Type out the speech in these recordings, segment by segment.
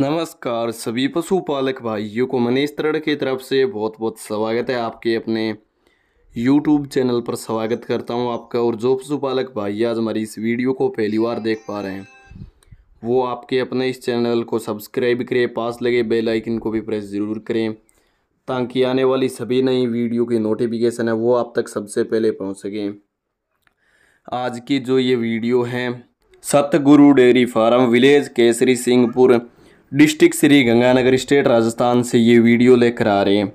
नमस्कार सभी पशुपालक भाइयों को मनीष तरड़ की तरफ से बहुत बहुत स्वागत है आपके अपने यूट्यूब चैनल पर स्वागत करता हूं आपका और जो पशुपालक भाई आज हमारी इस वीडियो को पहली बार देख पा रहे हैं वो आपके अपने इस चैनल को सब्सक्राइब करें पास लगे बेल आइकन को भी प्रेस ज़रूर करें ताकि आने वाली सभी नई वीडियो की नोटिफिकेशन है वो आप तक सबसे पहले पहुँच सकें आज की जो ये वीडियो है Satguru dairy farm village Kesri Singhpur district Shri Ganganagar state Rajasthan से ये वीडियो लेकर आ रहे हैं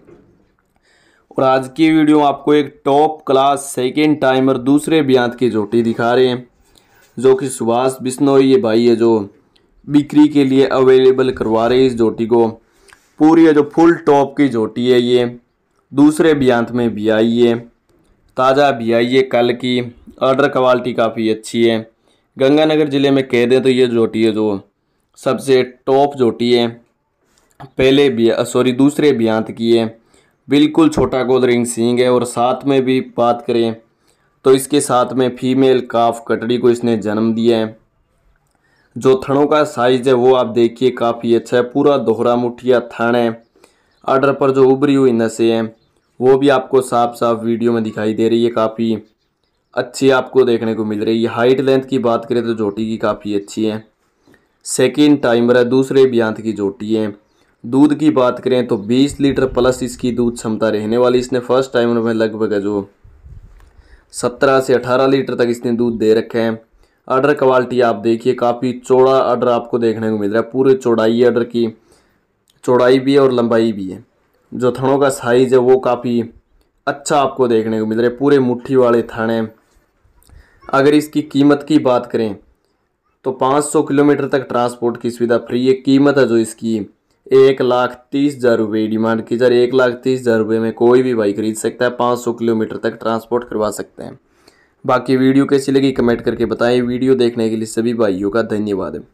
और आज की वीडियो आपको एक टॉप क्लास सेकेंड टाइमर दूसरे ब्यांत की जोटी दिखा रहे हैं जो कि सुभाष बिश्नोई ये भाई है जो बिक्री के लिए अवेलेबल करवा रहे हैं इस जोटी को पूरी है जो फुल टॉप की जोटी है ये दूसरे ब्यांत में भी आई है ताज़ा भी आई है कल की ऑर्डर क्वालिटी काफ़ी अच्छी है गंगानगर ज़िले में कह दें तो ये जोटी है जो सबसे टॉप जोटी है पहले भी सॉरी दूसरे ब्यांत की है बिल्कुल छोटा गोदरिंग सींग है और साथ में भी बात करें तो इसके साथ में फीमेल काफ कटड़ी को इसने जन्म दिया है जो थनों का साइज है वो आप देखिए काफ़ी अच्छा है पूरा दोहरा मुठिया थन है आर्डर पर जो उभरी हुई नशे हैं वो भी आपको साफ साफ वीडियो में दिखाई दे रही है काफ़ी अच्छी आपको देखने को मिल रही है हाइट लेंथ की बात करें तो जोटी की काफ़ी अच्छी है सेकेंड टाइमर है दूसरे ब्यांत की जोटी है दूध की बात करें तो 20 लीटर प्लस इसकी दूध क्षमता रहने वाली इसने फर्स्ट टाइमर में लगभग है जो 17 से 18 लीटर तक इसने दूध दे रखे हैं अर्डर क्वालिटी आप देखिए काफ़ी चौड़ा अर्डर आपको देखने को मिल रहा है पूरे चौड़ाई अर्डर की चौड़ाई भी है और लंबाई भी है जो थनों का साइज़ है वो काफ़ी अच्छा आपको देखने को मिल रहा है पूरे मुट्ठी वाले थाने अगर इसकी कीमत की बात करें तो 500 किलोमीटर तक ट्रांसपोर्ट की सुविधा फ्री है कीमत है जो इसकी एक लाख तीस हज़ार रुपये डिमांड की जा रही एक लाख तीस हज़ार रुपये में कोई भी भाई खरीद सकता है पाँच सौ किलोमीटर तक ट्रांसपोर्ट करवा सकते हैं बाकी वीडियो कैसी लगी कमेंट करके बताएं वीडियो देखने के लिए सभी भाइयों का धन्यवाद